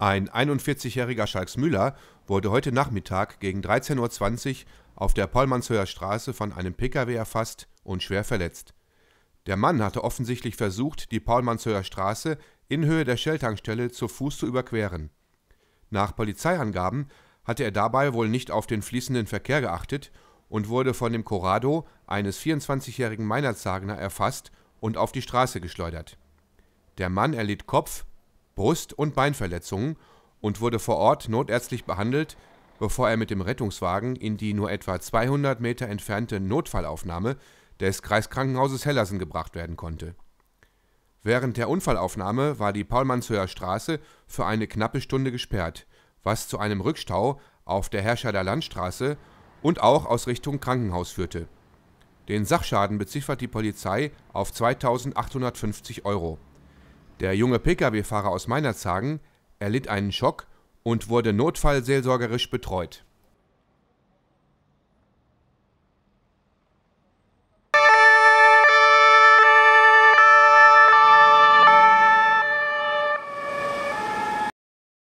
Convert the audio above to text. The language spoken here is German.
Ein 41-jähriger Schalksmühler wurde heute Nachmittag gegen 13.20 Uhr auf der Paulmannshöher Straße von einem Pkw erfasst und schwer verletzt. Der Mann hatte offensichtlich versucht, die Paulmannshöher Straße in Höhe der Shell-Tankstelle zu Fuß zu überqueren. Nach Polizeiangaben hatte er dabei wohl nicht auf den fließenden Verkehr geachtet und wurde von dem Corrado eines 24-jährigen Meinerzhagener erfasst und auf die Straße geschleudert. Der Mann erlitt Kopf, Brust- und Beinverletzungen und wurde vor Ort notärztlich behandelt, bevor er mit dem Rettungswagen in die nur etwa 200 Meter entfernte Notfallaufnahme des Kreiskrankenhauses Hellersen gebracht werden konnte. Während der Unfallaufnahme war die Paulmannshöher Straße für eine knappe Stunde gesperrt, was zu einem Rückstau auf der Herrscherder Landstraße und auch aus Richtung Krankenhaus führte. Den Sachschaden beziffert die Polizei auf 2850 Euro. Der junge Pkw-Fahrer aus Meinerzhagen erlitt einen Schock und wurde notfallseelsorgerisch betreut